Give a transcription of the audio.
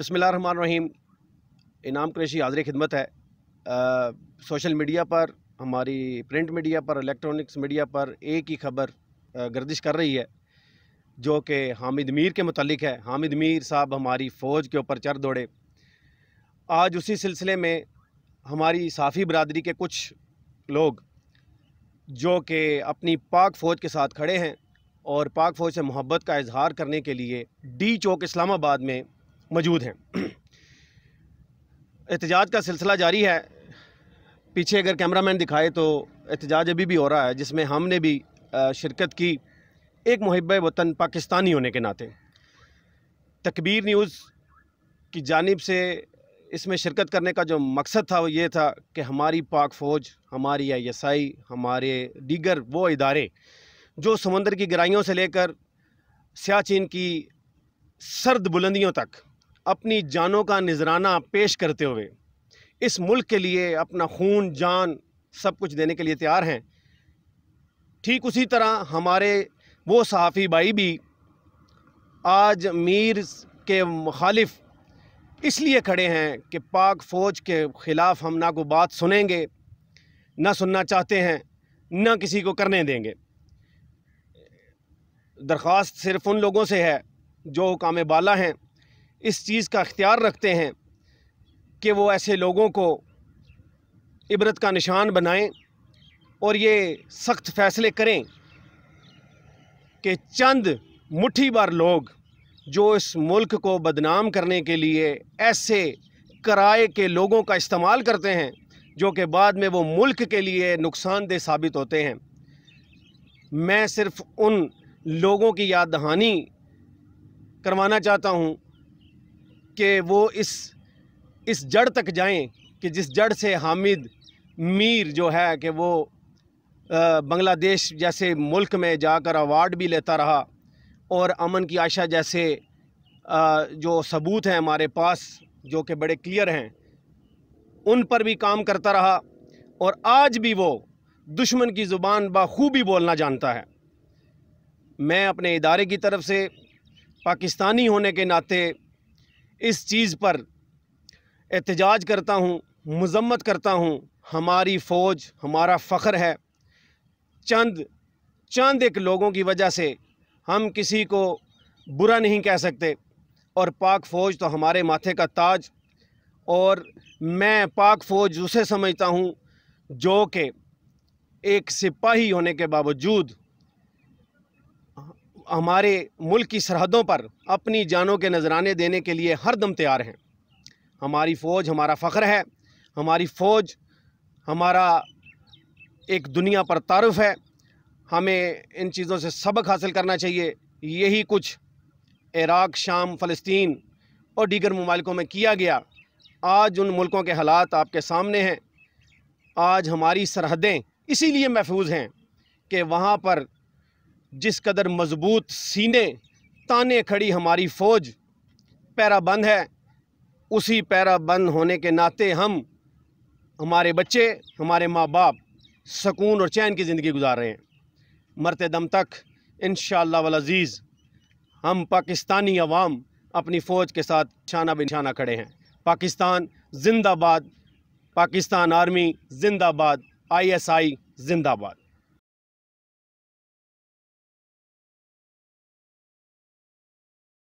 रहीम इनाम क्रेशी हाजिर खिदमत है आ, सोशल मीडिया पर हमारी प्रिंट मीडिया पर इलेक्ट्रॉनिक्स मीडिया पर एक ही खबर गर्दिश कर रही है जो कि हामिद मीर के मतलब है हामिद मीर साहब हमारी फ़ौज के ऊपर चर दौड़े आज उसी सिलसिले में हमारी साफ़ी बरदरी के कुछ लोग जो कि अपनी पाक फ़ौज के साथ खड़े हैं और पाक फ़ौज से मोहब्बत का इजहार करने के लिए डी चौक इस्लामाबाद में मौजूद हैं एहतजाज का सिलसिला जारी है पीछे अगर कैमरामैन दिखाए तो एहतजाज अभी भी हो रहा है जिसमें हमने भी शिरकत की एक महब वतन पाकिस्तानी होने के नाते तकबीर न्यूज़ की जानब से इसमें शिरकत करने का जो मकसद था वो ये था कि हमारी पाक फ़ौज हमारी आई एस आई हमारे दीगर वो इदारे जो समंदर की गहराइयों से लेकर सियाचिन की सर्द बुलंदियों तक अपनी जानों का निजराना पेश करते हुए इस मुल्क के लिए अपना खून जान सब कुछ देने के लिए तैयार हैं ठीक उसी तरह हमारे वो सहाफ़ी भाई भी आज मीर के मुखालिफ इसलिए खड़े हैं कि पाक फ़ौज के ख़िलाफ़ हम ना को बात सुनेंगे ना सुनना चाहते हैं ना किसी को करने देंगे दरख्वास्त सिर्फ़ उन लोगों से है जो काम बाला हैं इस चीज़ का अख्तियार रखते हैं कि वो ऐसे लोगों को इबरत का निशान बनाएं और ये सख्त फ़ैसले करें कि चंद मुट्ठी भर लोग जो इस मुल्क को बदनाम करने के लिए ऐसे कराए के लोगों का इस्तेमाल करते हैं जो कि बाद में वो मुल्क के लिए नुकसानदेह साबित होते हैं मैं सिर्फ़ उन लोगों की याद दहानी करवाना चाहता हूँ कि वो इस इस जड़ तक जाएं कि जिस जड़ से हामिद मीर जो है कि वो बांग्लादेश जैसे मुल्क में जाकर अवार्ड भी लेता रहा और अमन की आशा जैसे जो सबूत हैं हमारे पास जो कि बड़े क्लियर हैं उन पर भी काम करता रहा और आज भी वो दुश्मन की ज़ुबान बखूबी बोलना जानता है मैं अपने इदारे की तरफ से पाकिस्तानी होने के नाते इस चीज़ पर एहतजाज करता हूँ मज़म्मत करता हूँ हमारी फ़ौज हमारा फ़ख्र है चंद चंद एक लोगों की वजह से हम किसी को बुरा नहीं कह सकते और पाक फ़ौज तो हमारे माथे का ताज और मैं पाक फ़ौज उसे समझता हूँ जो कि एक सिपाही होने के बावजूद हमारे मुल्क की सरहदों पर अपनी जानों के नजराने देने के लिए हर दम तैयार हैं हमारी फ़ौज हमारा फ़ख्र है हमारी फ़ौज हमारा एक दुनिया पर तारफ़ है हमें इन चीज़ों से सबक हासिल करना चाहिए यही कुछ इराक़ शाम फ़लस्तीन और दीगर ममालिकों में किया गया आज उन मुल्कों के हालात आपके सामने हैं आज हमारी सरहदें इसीलिए महफूज हैं कि वहाँ पर जिस कदर मजबूत सीने ताने खड़ी हमारी फ़ौज पैरा बंद है उसी पैराबंद होने के नाते हम हमारे बच्चे हमारे माँ बाप सकून और चैन की ज़िंदगी गुजार रहे हैं मरते दम तक इन शज़ीज़ हम पाकिस्तानी अवाम अपनी फ़ौज के साथ छाना बिछाना खड़े हैं पाकिस्तान जिंदाबाद पाकिस्तान आर्मी जिंदाबाद आईएसआई जिंदाबाद